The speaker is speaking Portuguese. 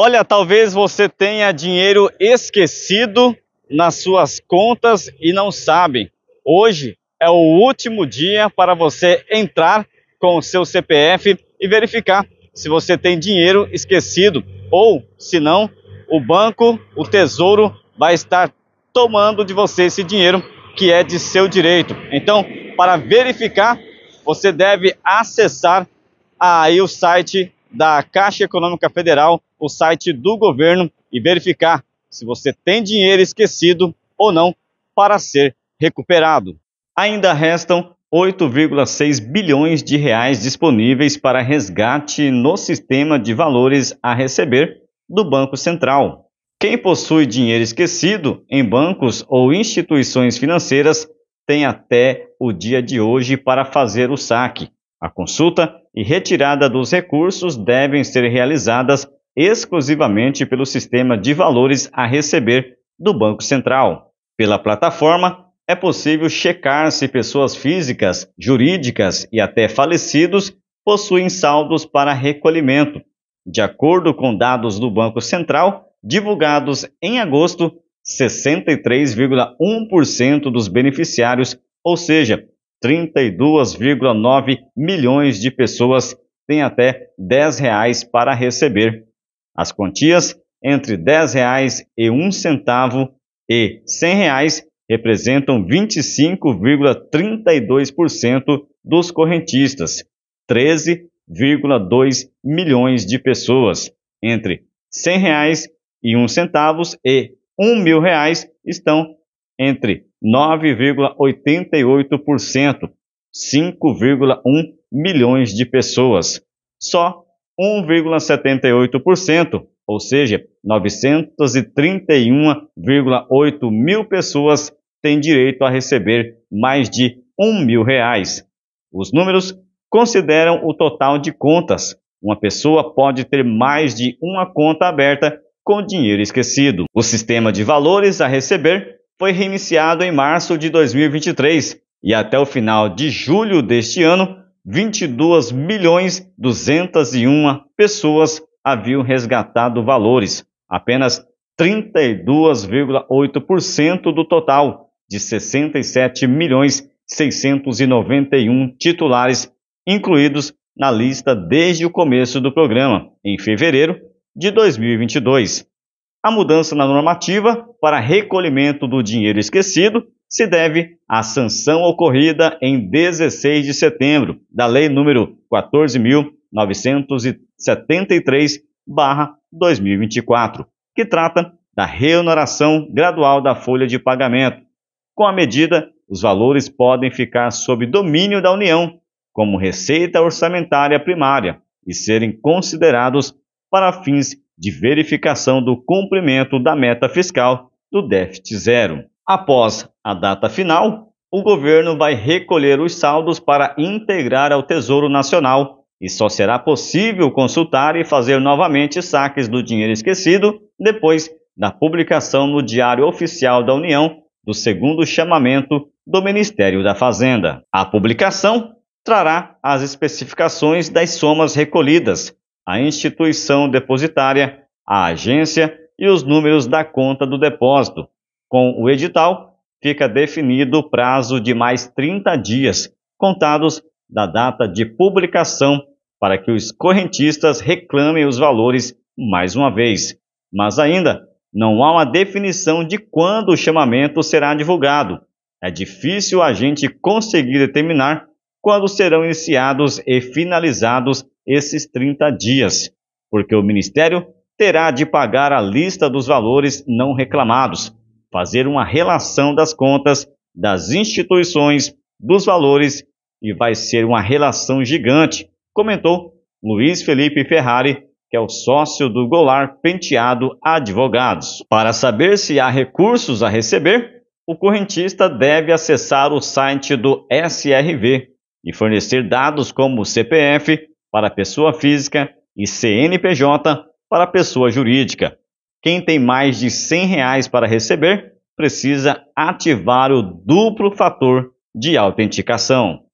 Olha, talvez você tenha dinheiro esquecido nas suas contas e não sabe. Hoje é o último dia para você entrar com o seu CPF e verificar se você tem dinheiro esquecido ou, se não, o banco, o tesouro vai estar tomando de você esse dinheiro que é de seu direito. Então, para verificar, você deve acessar aí o site da Caixa Econômica Federal, o site do governo, e verificar se você tem dinheiro esquecido ou não para ser recuperado. Ainda restam 8,6 bilhões de reais disponíveis para resgate no sistema de valores a receber do Banco Central. Quem possui dinheiro esquecido em bancos ou instituições financeiras tem até o dia de hoje para fazer o saque. A consulta e retirada dos recursos devem ser realizadas exclusivamente pelo sistema de valores a receber do Banco Central. Pela plataforma, é possível checar se pessoas físicas, jurídicas e até falecidos possuem saldos para recolhimento, de acordo com dados do Banco Central divulgados em agosto 63,1% dos beneficiários, ou seja, 32,9 milhões de pessoas têm até R$ 10 reais para receber. As quantias entre R$ 10,01 e um centavo e R$ 100 reais representam 25,32% dos correntistas, 13,2 milhões de pessoas. Entre R$ 100 reais e um centavos e R$ 1 mil reais estão entre 9,88%, 5,1 milhões de pessoas. Só 1,78%, ou seja, 931,8 mil pessoas têm direito a receber mais de um mil reais. Os números consideram o total de contas. Uma pessoa pode ter mais de uma conta aberta com dinheiro esquecido. O sistema de valores a receber foi reiniciado em março de 2023 e até o final de julho deste ano, 22 milhões 201 pessoas haviam resgatado valores, apenas 32,8% do total de 67 milhões 691 titulares incluídos na lista desde o começo do programa, em fevereiro de 2022. A mudança na normativa para recolhimento do dinheiro esquecido se deve à sanção ocorrida em 16 de setembro da Lei número 14.973/2024, que trata da reonoração gradual da folha de pagamento. Com a medida, os valores podem ficar sob domínio da União como receita orçamentária primária e serem considerados para fins de verificação do cumprimento da meta fiscal do déficit zero. Após a data final, o governo vai recolher os saldos para integrar ao Tesouro Nacional e só será possível consultar e fazer novamente saques do dinheiro esquecido depois da publicação no Diário Oficial da União do segundo chamamento do Ministério da Fazenda. A publicação trará as especificações das somas recolhidas a instituição depositária, a agência e os números da conta do depósito. Com o edital, fica definido o prazo de mais 30 dias, contados da data de publicação, para que os correntistas reclamem os valores mais uma vez. Mas ainda não há uma definição de quando o chamamento será divulgado. É difícil a gente conseguir determinar quando serão iniciados e finalizados esses 30 dias, porque o Ministério terá de pagar a lista dos valores não reclamados, fazer uma relação das contas das instituições, dos valores e vai ser uma relação gigante, comentou Luiz Felipe Ferrari, que é o sócio do Golar Penteado Advogados. Para saber se há recursos a receber, o correntista deve acessar o site do SRV e fornecer dados como CPF, para pessoa física e CNPJ para pessoa jurídica. Quem tem mais de R$ reais para receber precisa ativar o duplo fator de autenticação.